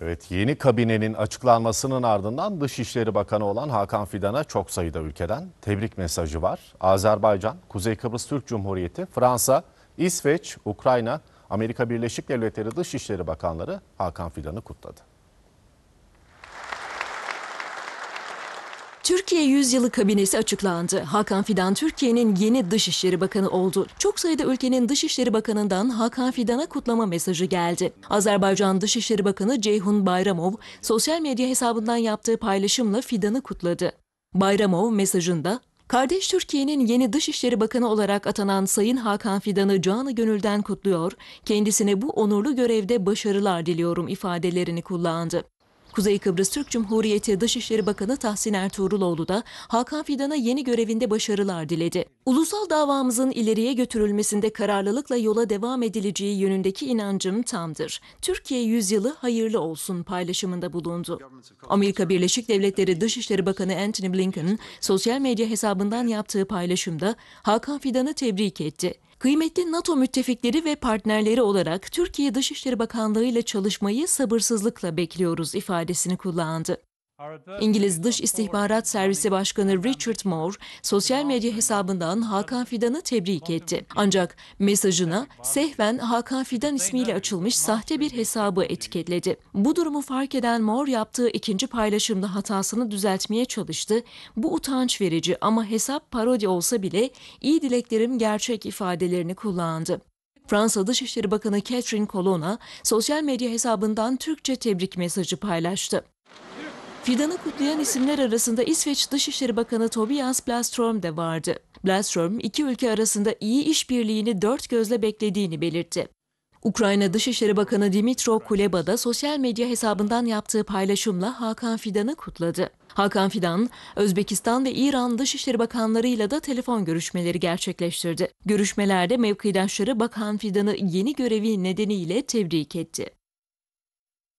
Evet yeni kabinenin açıklanmasının ardından Dışişleri Bakanı olan Hakan Fidan'a çok sayıda ülkeden tebrik mesajı var. Azerbaycan, Kuzey Kıbrıs Türk Cumhuriyeti, Fransa, İsveç, Ukrayna, Amerika Birleşik Devletleri Dışişleri Bakanları Hakan Fidan'ı kutladı. Türkiye Yüzyılı Kabinesi açıklandı. Hakan Fidan Türkiye'nin yeni Dışişleri Bakanı oldu. Çok sayıda ülkenin Dışişleri Bakanı'ndan Hakan Fidan'a kutlama mesajı geldi. Azerbaycan Dışişleri Bakanı Ceyhun Bayramov sosyal medya hesabından yaptığı paylaşımla Fidan'ı kutladı. Bayramov mesajında Kardeş Türkiye'nin yeni Dışişleri Bakanı olarak atanan Sayın Hakan Fidan'ı canı gönülden kutluyor, kendisine bu onurlu görevde başarılar diliyorum ifadelerini kullandı. Kuzey Kıbrıs Türk Cumhuriyeti Dışişleri Bakanı Tahsin Ertuğruloğlu da Hakan Fidan'a yeni görevinde başarılar diledi. Ulusal davamızın ileriye götürülmesinde kararlılıkla yola devam edileceği yönündeki inancım tamdır. Türkiye yüzyılı hayırlı olsun paylaşımında bulundu. Amerika Birleşik Devletleri Dışişleri Bakanı Antony Blinken sosyal medya hesabından yaptığı paylaşımda Hakan Fidan'ı tebrik etti. Kıymetli NATO müttefikleri ve partnerleri olarak Türkiye Dışişleri Bakanlığı ile çalışmayı sabırsızlıkla bekliyoruz ifadesini kullandı. İngiliz Dış İstihbarat Servisi Başkanı Richard Moore sosyal medya hesabından Hakan Fidan'ı tebrik etti. Ancak mesajına sehven Hakan Fidan ismiyle açılmış sahte bir hesabı etiketledi. Bu durumu fark eden Moore yaptığı ikinci paylaşımda hatasını düzeltmeye çalıştı. Bu utanç verici ama hesap parodi olsa bile iyi dileklerim gerçek ifadelerini kullandı. Fransa Dışişleri Bakanı Catherine Colonna sosyal medya hesabından Türkçe tebrik mesajı paylaştı. Fidan'ı kutlayan isimler arasında İsveç Dışişleri Bakanı Tobias Blasström de vardı. Blasström iki ülke arasında iyi işbirliğini dört gözle beklediğini belirtti. Ukrayna Dışişleri Bakanı Dimitro Kuleba da sosyal medya hesabından yaptığı paylaşımla Hakan Fidan'ı kutladı. Hakan Fidan, Özbekistan ve İran Dışişleri Bakanlarıyla da telefon görüşmeleri gerçekleştirdi. Görüşmelerde mevkidaşları Bakan Fidan'ı yeni görevi nedeniyle tebrik etti.